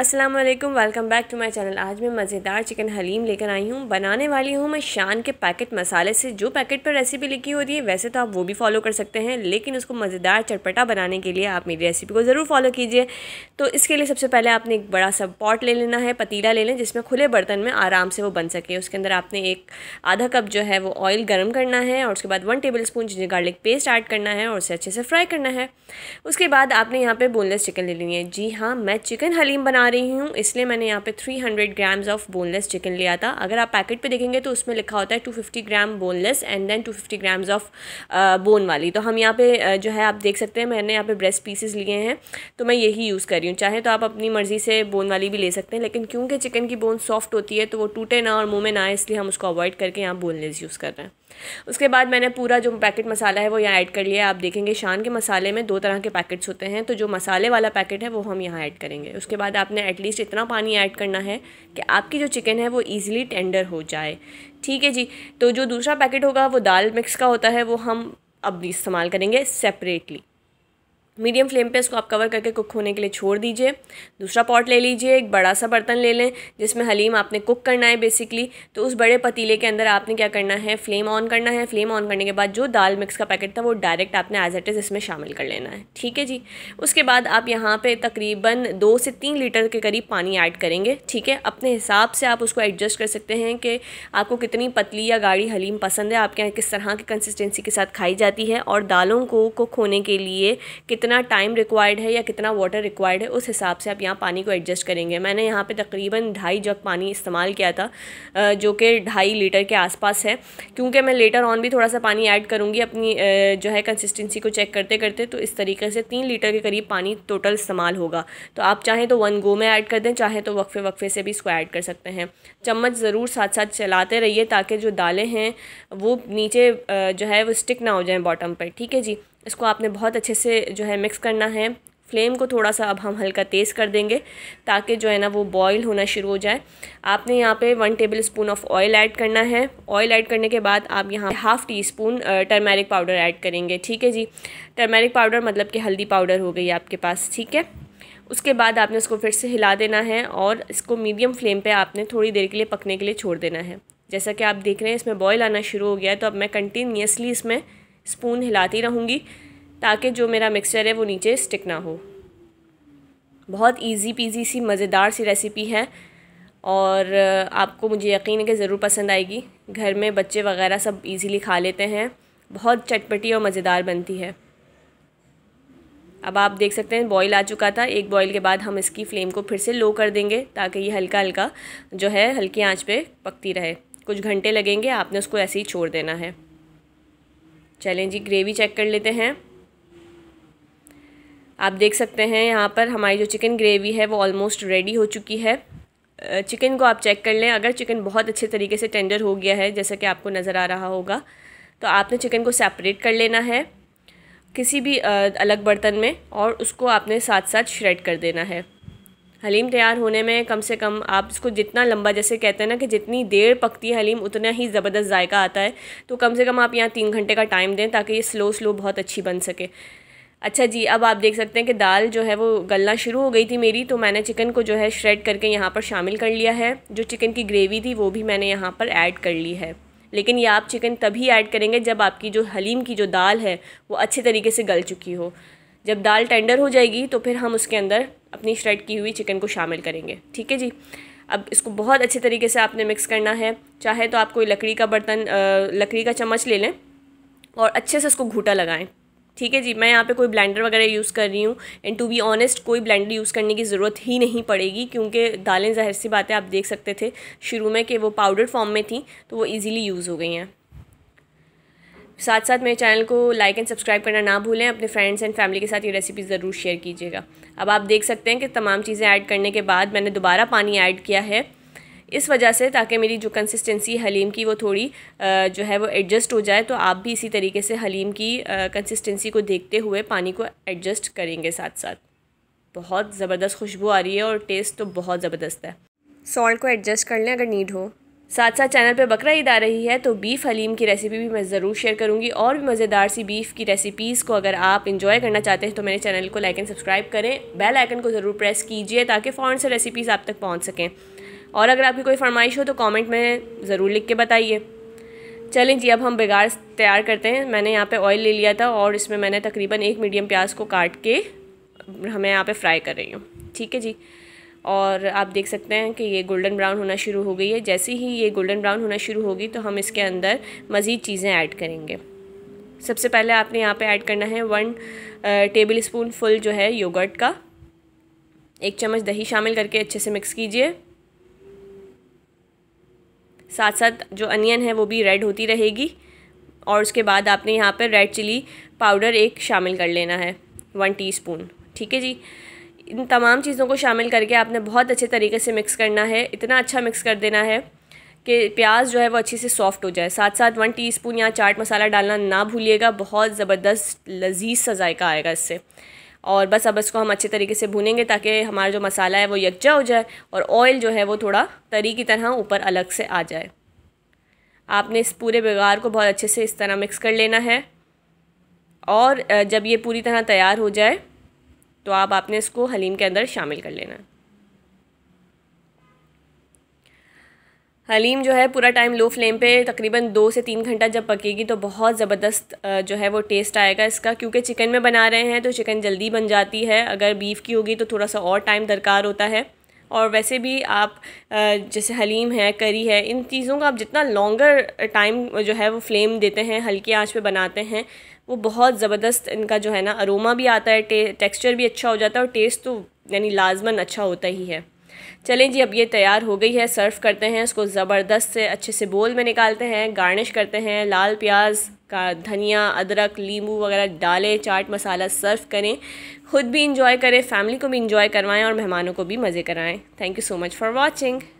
अस्सलाम वालेकुम welcome back to my channel आज मैं मज़ेदार चिकन हलीम लेकर आई हूँ बनाने वाली हूँ मैं शान के पैकेट मसाले से जो पैकेट पर रेसिपी लिखी होती है वैसे तो आप वो भी फॉलो कर सकते हैं लेकिन उसको मज़ेदार चटपटा बनाने के लिए आप मेरी रेसिपी को ज़रूर फॉलो कीजिए तो इसके लिए सबसे पहले आपने एक बड़ा सा पॉट ले लेना है पतीला ले लें जिसमें खुले बर्तन में आराम से वो बन सके उसके अंदर आपने एक आधा कप जो है वो ऑयल गर्म करना है और उसके बाद one tablespoon ginger garlic paste add करना है और उसे अच्छे से फ्राई करना है उसके बाद आपने यहाँ पर बोनलेस चिकन ले लेनी है जी हाँ मैं चिकन हलीम बना रही हूँ इसलिए मैंने यहाँ पे 300 ग्राम्स ऑफ बोनलेस चिकन लिया था अगर आप पैकेट पे देखेंगे तो उसमें लिखा होता है 250 gram boneless and then 250 grams of bone वाली तो हम यहाँ पे uh, जो है आप देख सकते हैं मैंने यहाँ पे ब्रेस्ट पीसेस लिए हैं तो मैं यही यूज़ कर रही हूँ चाहे तो आप अपनी मर्ज़ी से बोन वाली भी ले सकते हैं लेकिन क्योंकि चिकन की बोन सॉफ्ट होती है तो वो टूटे ना और मुँह में ना इसलिए हम उसको अवॉइड करके यहाँ बोनलेस यूज़ कर रहे हैं उसके बाद मैंने पूरा जो पैकेट मसाला है वो यहाँ ऐड कर लिया आप देखेंगे शान के मसाले में दो तरह के पैकेट्स होते हैं तो जो मसाले वाला पैकेट है वो हम यहाँ ऐड करेंगे उसके बाद आपने एटलीस्ट इतना पानी ऐड करना है कि आपकी जो चिकन है वो ईज़िली टेंडर हो जाए ठीक है जी तो जो दूसरा पैकेट होगा वो दाल मिक्स का होता है वो हम अब इस्तेमाल करेंगे सेपरेटली मीडियम फ्लेम पे इसको आप कवर करके कुक होने के लिए छोड़ दीजिए दूसरा पॉट ले लीजिए एक बड़ा सा बर्तन ले लें जिसमें हलीम आपने कुक करना है बेसिकली तो उस बड़े पतीले के अंदर आपने क्या करना है फ्लेम ऑन करना है फ्लेम ऑन करने के बाद जो दाल मिक्स का पैकेट था वो डायरेक्ट आपने एज एट इज़ इसमें शामिल कर लेना है ठीक है जी उसके बाद आप यहाँ पर तकरीबन दो से तीन लीटर के करीब पानी ऐड करेंगे ठीक है अपने हिसाब से आप उसको एडजस्ट कर सकते हैं कि आपको कितनी पतली या गाढ़ी हलीम पसंद है आपके यहाँ किस तरह की कंसिस्टेंसी के साथ खाई जाती है और दालों को कुक होने के लिए कितना कितना टाइम रिक्वायर्ड है या कितना वाटर रिक्वायर्ड है उस हिसाब से आप यहाँ पानी को एडजस्ट करेंगे मैंने यहाँ पे तकरीबन ढाई जग पानी इस्तेमाल किया था जो कि ढाई लीटर के आसपास है क्योंकि मैं लेटर ऑन भी थोड़ा सा पानी ऐड करूँगी अपनी जो है कंसिस्टेंसी को चेक करते करते तो इस तरीके से तीन लीटर के करीब पानी टोटल इस्तेमाल होगा तो आप चाहें तो वन गो में ऐड कर दें चाहें तो वक्फे वक्फे से भी इसको ऐड कर सकते हैं चम्मच ज़रूर साथ साथ चलाते रहिए ताकि जो दालें हैं वो नीचे जो है वो स्टिक ना हो जाएँ बॉटम पर ठीक है जी इसको आपने बहुत अच्छे से जो है मिक्स करना है फ्लेम को थोड़ा सा अब हम हल्का तेज़ कर देंगे ताकि जो है ना वो बॉईल होना शुरू हो जाए आपने यहाँ पे one tablespoon of oil add करना है ऑयल ऐड करने के बाद आप यहाँ half teaspoon turmeric powder add करेंगे ठीक है जी टर्मेरिक पाउडर मतलब कि हल्दी पाउडर हो गई आपके पास ठीक है उसके बाद आपने उसको फिर से हिला देना है और इसको मीडियम फ्लेम पर आपने थोड़ी देर के लिए पकने के लिए छोड़ देना है जैसा कि आप देख रहे हैं इसमें बॉयल आना शुरू हो गया है तो अब मैं कंटिन्यूसली इसमें स्पून हिलाती रहूँगी ताकि जो मेरा मिक्सचर है वो नीचे स्टिक ना हो बहुत इजी पीजी सी मज़ेदार सी रेसिपी है और uh, आपको मुझे यकीन है कि ज़रूर पसंद आएगी घर में बच्चे वगैरह सब इजीली खा लेते हैं बहुत चटपटी और मज़ेदार बनती है अब आप देख सकते हैं बॉईल आ चुका था एक बॉईल के बाद हम इसकी फ्लेम को फिर से लो कर देंगे ताकि ये हल्का हल्का जो है हल्की आँच पर पकती रहे कुछ घंटे लगेंगे आपने उसको ऐसे ही छोड़ देना है चलें जी ग्रेवी चेक कर लेते हैं आप देख सकते हैं यहाँ पर हमारी जो चिकन ग्रेवी है वो ऑलमोस्ट रेडी हो चुकी है चिकन को आप चेक कर लें अगर चिकन बहुत अच्छे तरीके से टेंडर हो गया है जैसा कि आपको नज़र आ रहा होगा तो आपने चिकन को सेपरेट कर लेना है किसी भी अलग बर्तन में और उसको आपने साथ साथ श्रेड कर देना है हलीम तैयार होने में कम से कम आप इसको जितना लंबा जैसे कहते हैं ना कि जितनी देर पकती है हलीम उतना ही ज़बरदस्त जायका आता है तो कम से कम आप यहाँ तीन घंटे का टाइम दें ताकि ये स्लो स्लो बहुत अच्छी बन सके अच्छा जी अब आप देख सकते हैं कि दाल जो है वो गलना शुरू हो गई थी मेरी तो मैंने चिकन को जो है श्रेड करके यहाँ पर शामिल कर लिया है जो चिकन की ग्रेवी थी वो भी मैंने यहाँ पर ऐड कर ली है लेकिन ये आप चिकन तभी ऐड करेंगे जब आपकी जो हलीम की जो दाल है वो अच्छे तरीके से गल चुकी हो जब दाल टेंडर हो जाएगी तो फिर हम उसके अंदर अपनी श्रेड की हुई चिकन को शामिल करेंगे ठीक है जी अब इसको बहुत अच्छे तरीके से आपने मिक्स करना है चाहे तो आप कोई लकड़ी का बर्तन लकड़ी का चम्मच ले लें और अच्छे से इसको घूटा लगाएं ठीक है जी मैं यहाँ पे कोई ब्लेंडर वगैरह यूज़ कर रही हूँ एंड टू बी ऑनेस्ट कोई ब्लेंडर यूज़ करने की ज़रूरत ही नहीं पड़ेगी क्योंकि दालें ज़ाहिर सी बातें आप देख सकते थे शुरू में कि वो पाउडर फॉर्म में थी तो वो ईज़िली यूज़ हो गई हैं साथ साथ मेरे चैनल को लाइक एंड सब्सक्राइब करना ना भूलें अपने फ्रेंड्स एंड फैमिली के साथ ये रेसिपी ज़रूर शेयर कीजिएगा अब आप देख सकते हैं कि तमाम चीज़ें ऐड करने के बाद मैंने दोबारा पानी ऐड किया है इस वजह से ताकि मेरी जो कंसिस्टेंसी हलीम की वो थोड़ी जो है वो एडजस्ट हो जाए तो आप भी इसी तरीके से हलीम की कंसिस्टेंसी को देखते हुए पानी को एडजस्ट करेंगे साथ साथ बहुत ज़बरदस्त खुशबू आ रही है और टेस्ट तो बहुत ज़बरदस्त है सॉल्ट को एडजस्ट कर लें अगर नीड हो साथ साथ चैनल पे बकरा ईद आ रही है तो बीफ हलीम की रेसिपी भी मैं ज़रूर शेयर करूँगी और भी मज़ेदार सी बीफ की रेसिपीज़ को अगर आप इन्जॉय करना चाहते हैं तो मेरे चैनल को लाइक एंड सब्सक्राइब करें बेल आइकन को ज़रूर प्रेस कीजिए ताकि फ़ौरन से रेसिपीज़ आप तक पहुँच सकें और अगर आपकी कोई फरमाइश हो तो कॉमेंट में ज़रूर लिख के बताइए चलें जी अब हम बेगार तैयार करते हैं मैंने यहाँ पर ऑयल ले लिया था और इसमें मैंने तकरीबन एक मीडियम प्याज को काट के हमें यहाँ पर फ्राई कर रही हूँ ठीक है जी और आप देख सकते हैं कि ये गोल्डन ब्राउन होना शुरू हो गई है जैसे ही ये गोल्डन ब्राउन होना शुरू होगी तो हम इसके अंदर मज़ीद चीज़ें ऐड करेंगे सबसे पहले आपने यहाँ पे ऐड करना है वन टेबल स्पून फुल जो है योगर्ट का एक चम्मच दही शामिल करके अच्छे से मिक्स कीजिए साथ साथ जो अनियन है वो भी रेड होती रहेगी और उसके बाद आपने यहाँ पर रेड चिली पाउडर एक शामिल कर लेना है वन टी ठीक है जी इन तमाम चीज़ों को शामिल करके आपने बहुत अच्छे तरीके से मिक्स करना है इतना अच्छा मिक्स कर देना है कि प्याज जो है वो अच्छे से सॉफ्ट हो जाए साथ साथ वन टीस्पून या चाट मसाला डालना ना भूलिएगा बहुत ज़बरदस्त लजीज सा जायका आएगा इससे और बस अब इसको हम अच्छे तरीके से भूनेंगे ताकि हमारा जो मसाला है वो यकजा हो जाए और ऑयल जो है वो थोड़ा तरी की तरह ऊपर अलग से आ जाए आपने इस पूरे बेगार को बहुत अच्छे से इस तरह मिक्स कर लेना है और जब ये पूरी तरह तैयार हो जाए तो आप आपने इसको हलीम के अंदर शामिल कर लेना हलीम जो है पूरा टाइम लो फ्लेम पे तकरीबन दो से तीन घंटा जब पकेगी तो बहुत ज़बरदस्त जो है वो टेस्ट आएगा इसका क्योंकि चिकन में बना रहे हैं तो चिकन जल्दी बन जाती है अगर बीफ की होगी तो थोड़ा सा और टाइम दरकार होता है और वैसे भी आप जैसे हलीम है करी है इन चीज़ों का आप जितना लॉन्गर टाइम जो है वो फ्लेम देते हैं हल्की आंच पे बनाते हैं वो बहुत ज़बरदस्त इनका जो है ना अरोमा भी आता है टे, टेक्सचर भी अच्छा हो जाता है और टेस्ट तो यानी लाजमन अच्छा होता ही है चलें जी अब ये तैयार हो गई है सर्व करते हैं इसको ज़बरदस्त से अच्छे से बोल में निकालते हैं गार्निश करते हैं लाल प्याज का धनिया अदरक लीमू वगैरह डालें चाट मसाला सर्व करें ख़ुद भी इंजॉय करें फैमिली को भी इंजॉय करवाएं और मेहमानों को भी मज़े कराएं thank you so much for watching